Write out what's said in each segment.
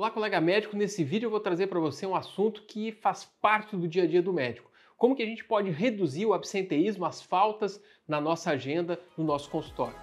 Olá, colega médico. Nesse vídeo eu vou trazer para você um assunto que faz parte do dia a dia do médico. Como que a gente pode reduzir o absenteísmo, as faltas na nossa agenda, no nosso consultório?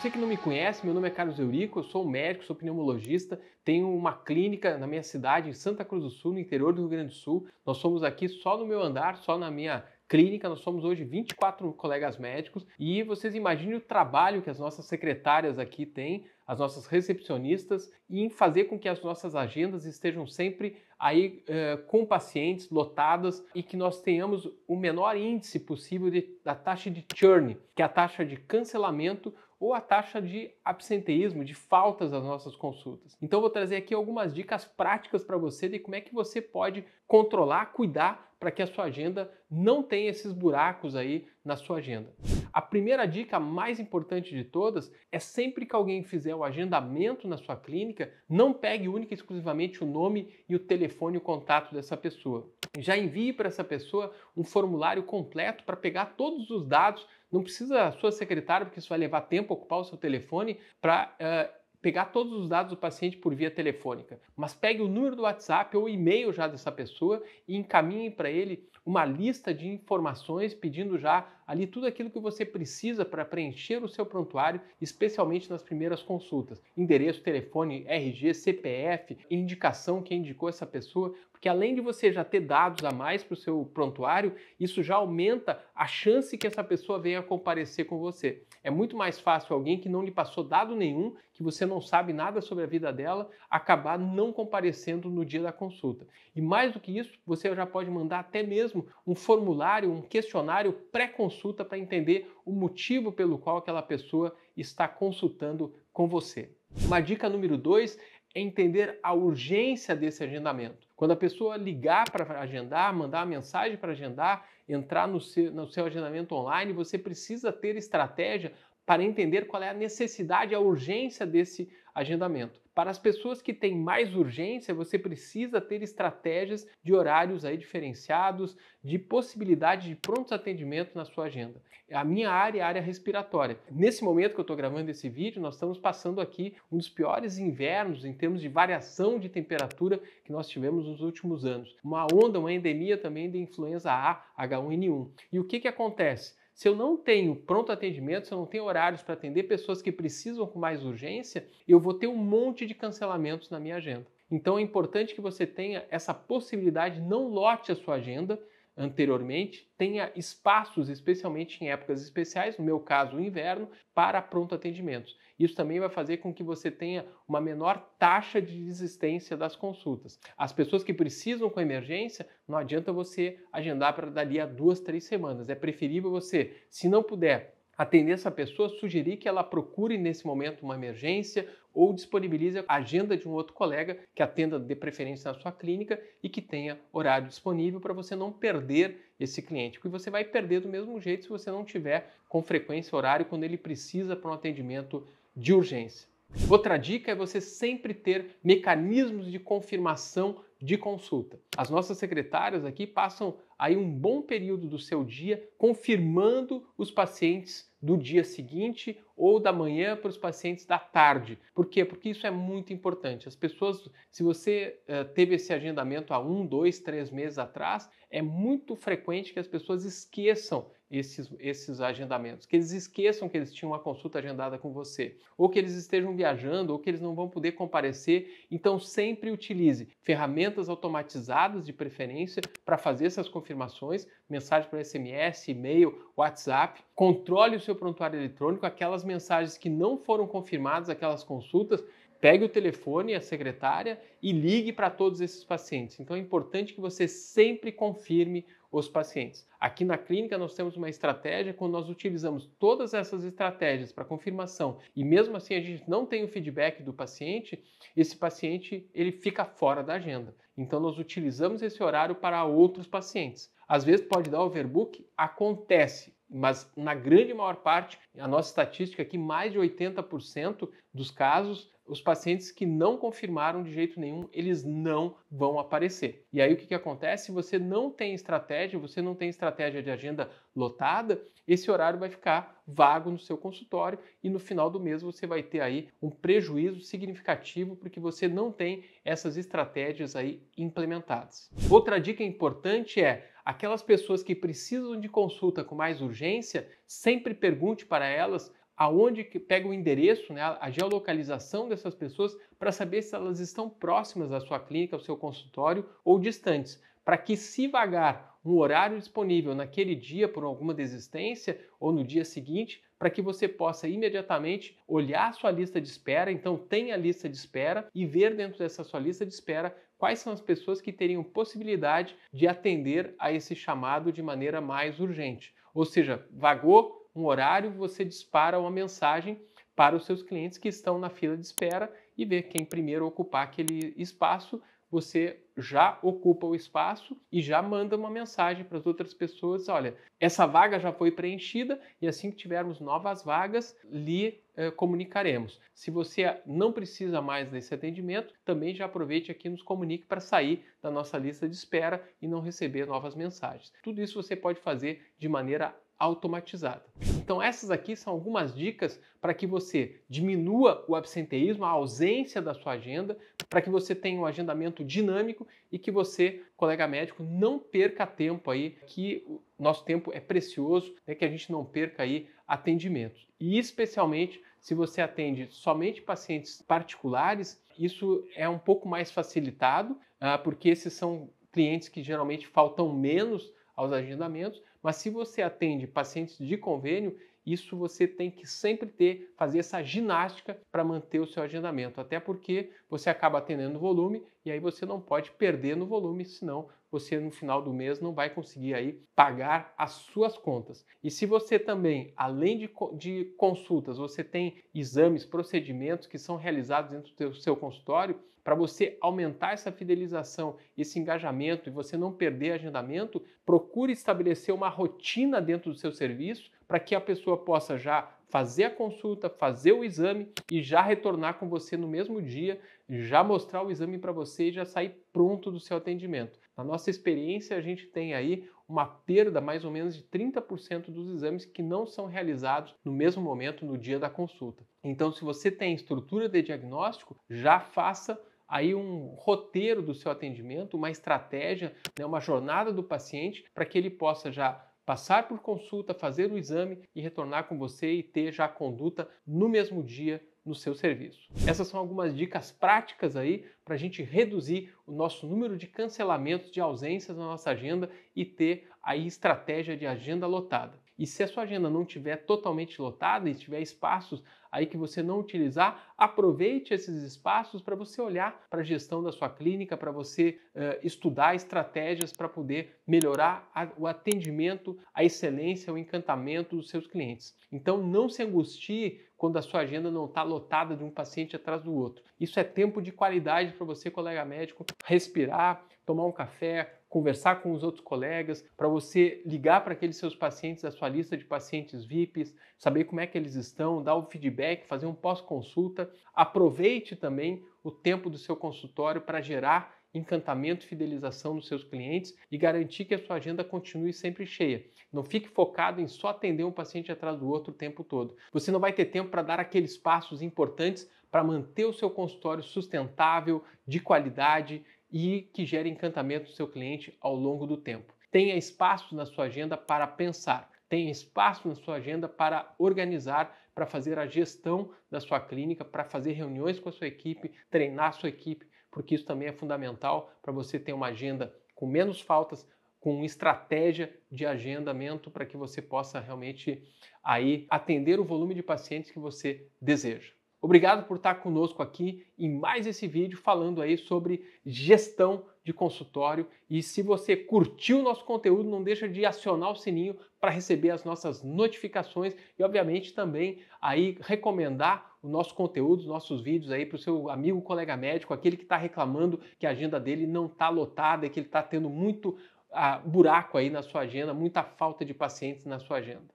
você que não me conhece, meu nome é Carlos Eurico, eu sou médico, sou pneumologista, tenho uma clínica na minha cidade, em Santa Cruz do Sul, no interior do Rio Grande do Sul. Nós somos aqui só no meu andar, só na minha clínica, nós somos hoje 24 colegas médicos e vocês imaginem o trabalho que as nossas secretárias aqui têm, as nossas recepcionistas, em fazer com que as nossas agendas estejam sempre aí é, com pacientes lotadas e que nós tenhamos o menor índice possível de, da taxa de churn, que é a taxa de cancelamento ou a taxa de absenteísmo, de faltas das nossas consultas. Então vou trazer aqui algumas dicas práticas para você de como é que você pode controlar, cuidar para que a sua agenda não tenha esses buracos aí na sua agenda. A primeira dica mais importante de todas é sempre que alguém fizer o agendamento na sua clínica, não pegue única e exclusivamente o nome e o telefone e o contato dessa pessoa. Já envie para essa pessoa um formulário completo para pegar todos os dados. Não precisa a sua secretária, porque isso vai levar tempo ocupar o seu telefone para uh, pegar todos os dados do paciente por via telefônica, mas pegue o número do WhatsApp ou e-mail já dessa pessoa e encaminhe para ele uma lista de informações pedindo já ali tudo aquilo que você precisa para preencher o seu prontuário, especialmente nas primeiras consultas. Endereço, telefone, RG, CPF, indicação que indicou essa pessoa, porque além de você já ter dados a mais para o seu prontuário, isso já aumenta a chance que essa pessoa venha comparecer com você. É muito mais fácil alguém que não lhe passou dado nenhum, que você não sabe nada sobre a vida dela, acabar não comparecendo no dia da consulta. E mais do que isso, você já pode mandar até mesmo um formulário, um questionário pré-consulta consulta para entender o motivo pelo qual aquela pessoa está consultando com você. Uma dica número dois é entender a urgência desse agendamento. Quando a pessoa ligar para agendar, mandar uma mensagem para agendar, entrar no seu, no seu agendamento online, você precisa ter estratégia para entender qual é a necessidade, a urgência desse agendamento. Para as pessoas que têm mais urgência, você precisa ter estratégias de horários aí diferenciados, de possibilidade de prontos atendimento na sua agenda. É a minha área é a área respiratória. Nesse momento que eu estou gravando esse vídeo, nós estamos passando aqui um dos piores invernos em termos de variação de temperatura que nós tivemos nos últimos anos. Uma onda, uma endemia também de influenza A, H1N1. E o que, que acontece? Se eu não tenho pronto atendimento, se eu não tenho horários para atender pessoas que precisam com mais urgência, eu vou ter um monte de cancelamentos na minha agenda. Então é importante que você tenha essa possibilidade, não lote a sua agenda, anteriormente, tenha espaços, especialmente em épocas especiais, no meu caso, o inverno, para pronto atendimentos. Isso também vai fazer com que você tenha uma menor taxa de desistência das consultas. As pessoas que precisam com emergência, não adianta você agendar para dali a duas, três semanas. É preferível você, se não puder, atender essa pessoa, sugerir que ela procure nesse momento uma emergência ou disponibilize a agenda de um outro colega que atenda de preferência na sua clínica e que tenha horário disponível para você não perder esse cliente, porque você vai perder do mesmo jeito se você não tiver com frequência horário quando ele precisa para um atendimento de urgência. Outra dica é você sempre ter mecanismos de confirmação de consulta. As nossas secretárias aqui passam aí um bom período do seu dia confirmando os pacientes do dia seguinte ou da manhã para os pacientes da tarde. Por quê? Porque isso é muito importante. As pessoas, se você uh, teve esse agendamento há um, dois, três meses atrás, é muito frequente que as pessoas esqueçam esses, esses agendamentos, que eles esqueçam que eles tinham uma consulta agendada com você, ou que eles estejam viajando, ou que eles não vão poder comparecer. Então, sempre utilize ferramentas automatizadas de preferência para fazer essas confirmações, mensagem por SMS, e-mail, WhatsApp. Controle o seu prontuário eletrônico, aquelas mensagens que não foram confirmadas, aquelas consultas, pegue o telefone, a secretária e ligue para todos esses pacientes. Então é importante que você sempre confirme os pacientes. Aqui na clínica nós temos uma estratégia, quando nós utilizamos todas essas estratégias para confirmação e mesmo assim a gente não tem o feedback do paciente, esse paciente ele fica fora da agenda. Então nós utilizamos esse horário para outros pacientes. Às vezes pode dar overbook, acontece, mas na grande maior parte, a nossa estatística aqui, é mais de 80% dos casos os pacientes que não confirmaram de jeito nenhum, eles não vão aparecer. E aí o que, que acontece? Se você não tem estratégia, você não tem estratégia de agenda lotada, esse horário vai ficar vago no seu consultório e no final do mês você vai ter aí um prejuízo significativo porque você não tem essas estratégias aí implementadas. Outra dica importante é aquelas pessoas que precisam de consulta com mais urgência, sempre pergunte para elas aonde que pega o endereço, né, a geolocalização dessas pessoas para saber se elas estão próximas à sua clínica, ao seu consultório ou distantes, para que se vagar um horário disponível naquele dia por alguma desistência ou no dia seguinte, para que você possa imediatamente olhar a sua lista de espera, então tenha a lista de espera e ver dentro dessa sua lista de espera quais são as pessoas que teriam possibilidade de atender a esse chamado de maneira mais urgente. Ou seja, vagou um horário, você dispara uma mensagem para os seus clientes que estão na fila de espera e ver quem primeiro ocupar aquele espaço. Você já ocupa o espaço e já manda uma mensagem para as outras pessoas: olha, essa vaga já foi preenchida e assim que tivermos novas vagas, lhe eh, comunicaremos. Se você não precisa mais desse atendimento, também já aproveite aqui e nos comunique para sair da nossa lista de espera e não receber novas mensagens. Tudo isso você pode fazer de maneira automatizada. Então essas aqui são algumas dicas para que você diminua o absenteísmo, a ausência da sua agenda, para que você tenha um agendamento dinâmico e que você, colega médico, não perca tempo aí, que o nosso tempo é precioso, né, que a gente não perca aí atendimentos. E especialmente se você atende somente pacientes particulares, isso é um pouco mais facilitado, ah, porque esses são clientes que geralmente faltam menos aos agendamentos, mas se você atende pacientes de convênio, isso você tem que sempre ter, fazer essa ginástica para manter o seu agendamento, até porque você acaba atendendo volume e aí você não pode perder no volume, senão você no final do mês não vai conseguir aí pagar as suas contas. E se você também, além de, de consultas, você tem exames, procedimentos que são realizados dentro do seu consultório, para você aumentar essa fidelização, esse engajamento e você não perder agendamento, procure estabelecer uma rotina dentro do seu serviço para que a pessoa possa já fazer a consulta, fazer o exame e já retornar com você no mesmo dia, já mostrar o exame para você e já sair pronto do seu atendimento. Na nossa experiência, a gente tem aí uma perda mais ou menos de 30% dos exames que não são realizados no mesmo momento no dia da consulta. Então, se você tem estrutura de diagnóstico, já faça aí um roteiro do seu atendimento, uma estratégia, né, uma jornada do paciente para que ele possa já passar por consulta, fazer o exame e retornar com você e ter já a conduta no mesmo dia no seu serviço. Essas são algumas dicas práticas aí para a gente reduzir o nosso número de cancelamentos de ausências na nossa agenda e ter aí estratégia de agenda lotada. E se a sua agenda não estiver totalmente lotada e tiver espaços aí que você não utilizar, aproveite esses espaços para você olhar para a gestão da sua clínica, para você uh, estudar estratégias para poder melhorar a, o atendimento, a excelência, o encantamento dos seus clientes. Então não se angustie quando a sua agenda não está lotada de um paciente atrás do outro. Isso é tempo de qualidade para você, colega médico, respirar, tomar um café, conversar com os outros colegas, para você ligar para aqueles seus pacientes, a sua lista de pacientes VIPs, saber como é que eles estão, dar o feedback, fazer um pós-consulta. Aproveite também o tempo do seu consultório para gerar encantamento e fidelização nos seus clientes e garantir que a sua agenda continue sempre cheia. Não fique focado em só atender um paciente atrás do outro o tempo todo. Você não vai ter tempo para dar aqueles passos importantes para manter o seu consultório sustentável, de qualidade e que gere encantamento do seu cliente ao longo do tempo. Tenha espaço na sua agenda para pensar, tenha espaço na sua agenda para organizar, para fazer a gestão da sua clínica, para fazer reuniões com a sua equipe, treinar a sua equipe, porque isso também é fundamental para você ter uma agenda com menos faltas, com estratégia de agendamento para que você possa realmente aí atender o volume de pacientes que você deseja. Obrigado por estar conosco aqui em mais esse vídeo falando aí sobre gestão de consultório. E se você curtiu o nosso conteúdo, não deixa de acionar o sininho para receber as nossas notificações e, obviamente, também aí recomendar o nosso conteúdo, os nossos vídeos aí para o seu amigo, colega médico, aquele que está reclamando que a agenda dele não está lotada e que ele está tendo muito uh, buraco aí na sua agenda, muita falta de pacientes na sua agenda.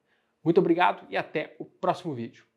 Muito obrigado e até o próximo vídeo.